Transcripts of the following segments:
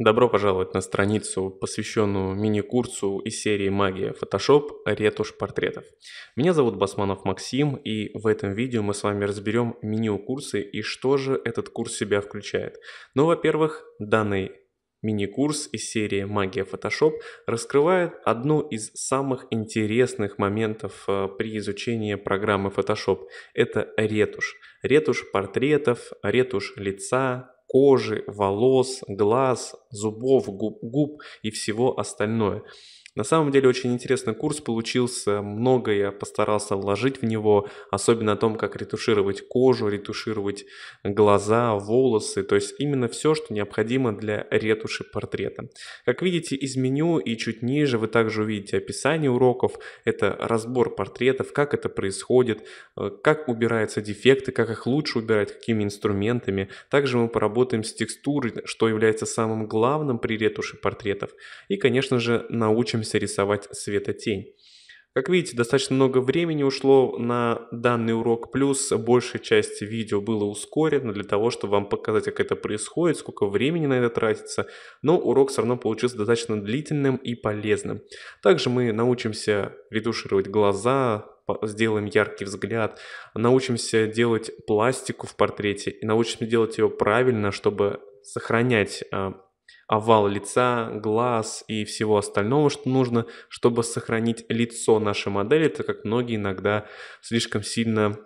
Добро пожаловать на страницу, посвященную мини-курсу из серии «Магия Photoshop. Ретушь портретов». Меня зовут Басманов Максим, и в этом видео мы с вами разберем мини курсы и что же этот курс себя включает. Ну, во-первых, данный мини-курс из серии «Магия Photoshop» раскрывает одну из самых интересных моментов э, при изучении программы Photoshop. Это ретушь. Ретушь портретов, ретушь лица, кожи, волос, глаз, зубов, губ, губ и всего остального. На самом деле очень интересный курс получился, много я постарался вложить в него, особенно о том, как ретушировать кожу, ретушировать глаза, волосы, то есть именно все, что необходимо для ретуши портрета. Как видите из меню и чуть ниже вы также увидите описание уроков, это разбор портретов, как это происходит, э, как убираются дефекты, как их лучше убирать, какими инструментами. Также мы поработаем с текстурой, что является самым главным при ретуши портретов. И, конечно же, научимся научимся рисовать светотень. Как видите, достаточно много времени ушло на данный урок, плюс большая часть видео было ускорено для того, чтобы вам показать, как это происходит, сколько времени на это тратится, но урок все равно получился достаточно длительным и полезным. Также мы научимся ретушировать глаза, сделаем яркий взгляд, научимся делать пластику в портрете и научимся делать ее правильно, чтобы сохранять а, овал лица, глаз и всего остального, что нужно, чтобы сохранить лицо нашей модели, так как многие иногда слишком сильно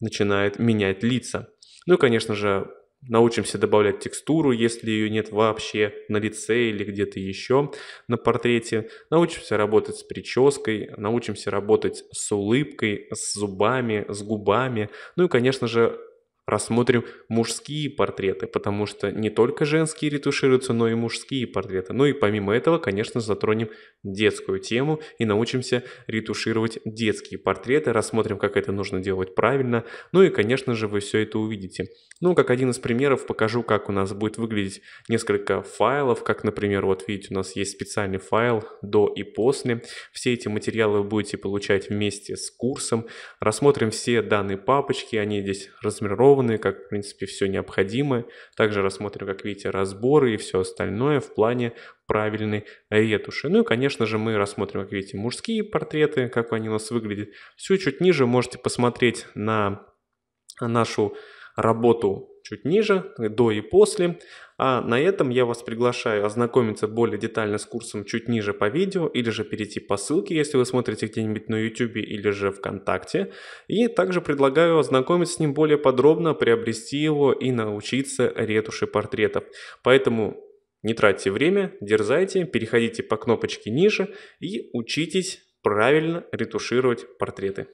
начинают менять лица. Ну и, конечно же, научимся добавлять текстуру, если ее нет вообще на лице или где-то еще на портрете. Научимся работать с прической, научимся работать с улыбкой, с зубами, с губами. Ну и, конечно же, рассмотрим мужские портреты, потому что не только женские ретушируются, но и мужские портреты. Ну и помимо этого, конечно, затронем детскую тему и научимся ретушировать детские портреты, рассмотрим, как это нужно делать правильно. Ну и, конечно же, вы все это увидите. Ну, как один из примеров, покажу, как у нас будет выглядеть несколько файлов, как, например, вот видите, у нас есть специальный файл до и после. Все эти материалы вы будете получать вместе с курсом. Рассмотрим все данные папочки, они здесь размерованы упакованы, как, в принципе, все необходимое. Также рассмотрим, как видите, разборы и все остальное в плане правильной ретуши. Ну и, конечно же, мы рассмотрим, как видите, мужские портреты, как они у нас выглядят. Все чуть ниже можете посмотреть на нашу работу чуть ниже, до и после. А на этом я вас приглашаю ознакомиться более детально с курсом чуть ниже по видео или же перейти по ссылке, если вы смотрите где-нибудь на YouTube или же ВКонтакте. И также предлагаю ознакомиться с ним более подробно, приобрести его и научиться ретуши портретов. Поэтому не тратьте время, дерзайте, переходите по кнопочке ниже и учитесь правильно ретушировать портреты.